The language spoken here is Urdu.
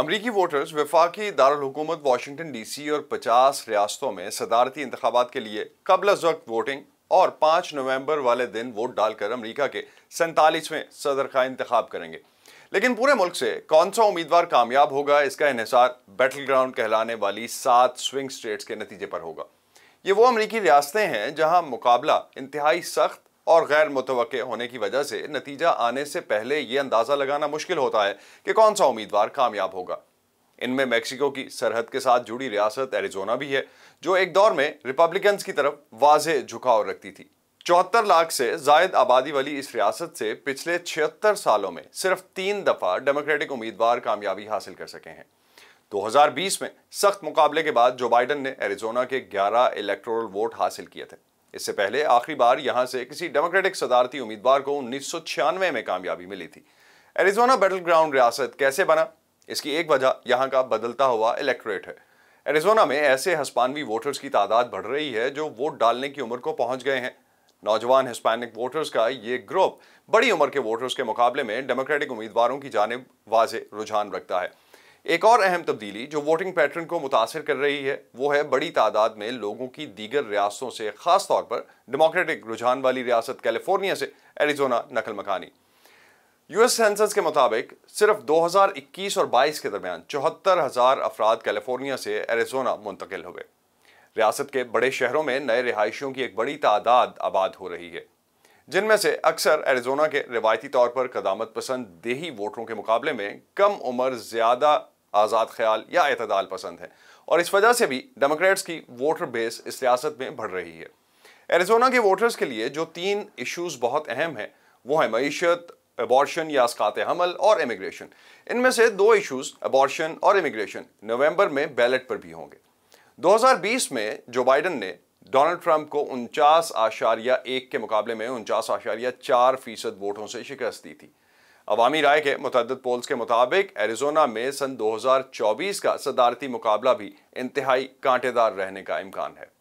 امریکی ووٹرز وفاقی دارالحکومت واشنگٹن ڈی سی اور پچاس ریاستوں میں صدارتی انتخابات کے لیے قبل از وقت ووٹنگ اور پانچ نومبر والے دن ووٹ ڈال کر امریکہ کے سینتالیسویں صدر کا انتخاب کریں گے لیکن پورے ملک سے کون سا امیدوار کامیاب ہوگا اس کا انحصار بیٹل گراؤنڈ کہلانے والی سات سوئنگ سٹیٹس کے نتیجے پر ہوگا یہ وہ امریکی ریاستیں ہیں جہاں مقابلہ انتہائی سخت اور غیر متوقع ہونے کی وجہ سے نتیجہ آنے سے پہلے یہ اندازہ لگانا مشکل ہوتا ہے کہ کون سا امیدوار کامیاب ہوگا ان میں میکسیکو کی سرحد کے ساتھ جڑی ریاست ایریزونا بھی ہے جو ایک دور میں ریپبلکنز کی طرف واضح جھکاؤ رکھتی تھی چوہتر لاکھ سے زائد آبادی والی اس ریاست سے پچھلے چھہتر سالوں میں صرف تین دفعہ ڈیموکریٹک امیدوار کامیابی حاصل کر سکے ہیں دو ہزار بیس میں سخت مقابلے کے بعد جو بائیڈن نے ایریزونا کے گیارہ الیکٹورل ووٹ حاصل کیے تھے اس سے پہلے آخری بار یہاں سے کسی ڈیموکریٹک صدارتی امیدوار کو انیس سو چھیانوے میں کامیابی ملی تھی ایریزونا بیٹل گراؤنڈ ریاست کیسے بنا اس کی ایک وجہ یہاں کا بدلتا ہوا الیکٹریٹ ہے ایریزونا میں ایسے ہسپانوی ووٹرز کی تعداد بڑھ رہی ہے جو ووٹ ڈالنے کی عمر کو پہنچ گئے ہیں نوجوان ہسپانک ووٹرز کا یہ گروپ بڑی عمر کے ووٹرز کے مقابلے میں ڈیموکریٹک امیدواروں کی جانب واضح رجحان رکھتا ہے ایک اور اہم تبدیلی جو ووٹنگ پیٹرن کو متاثر کر رہی ہے وہ ہے بڑی تعداد میں لوگوں کی دیگر ریاستوں سے خاص طور پر ڈیموکریٹک رجحان والی ریاست کیلیفورنیا سے ایریزونا نقل مکانی یو ایس سینسنس کے مطابق صرف دو ہزار اکیس اور بائیس کے درمیان چوہتر ہزار افراد کیلیفورنیا سے ایریزونا منتقل ہوئے ریاست کے بڑے شہروں میں نئے رہائشیوں کی ایک بڑی تعداد آباد ہو رہی ہے جن میں سے اکثر ایریزونا کے روایتی طور پر قدامت پسند دیہی ووٹروں کے مقابلے میں کم عمر زیادہ آزاد خیال یا اعتدال پسند ہیں اور اس وجہ سے بھی ڈیموکریٹس کی ووٹر بیس اس سیاست میں بڑھ رہی ہے ایریزونا کے ووٹرز کے لیے جو تین ایشوز بہت اہم ہیں وہ ہیں معیشت ابارشن یا اسقات حمل اور امیگریشن ان میں سے دو ایشوز ابارشن اور امیگریشن نومبر میں بیلٹ پر بھی ہوں گے دو ہزار بیس میں جو بائیڈن نے ڈونلڈ ٹرمپ کو انچاس آشاریہ ایک کے مقابلے میں انچاس آشاریہ چار فیصد ووٹوں سے شکست دی تھی عوامی رائے کے متعدد پولز کے مطابق ایریزونا میں سن دو ہزار چوبیس کا صدارتی مقابلہ بھی انتہائی کانٹے دار رہنے کا امکان ہے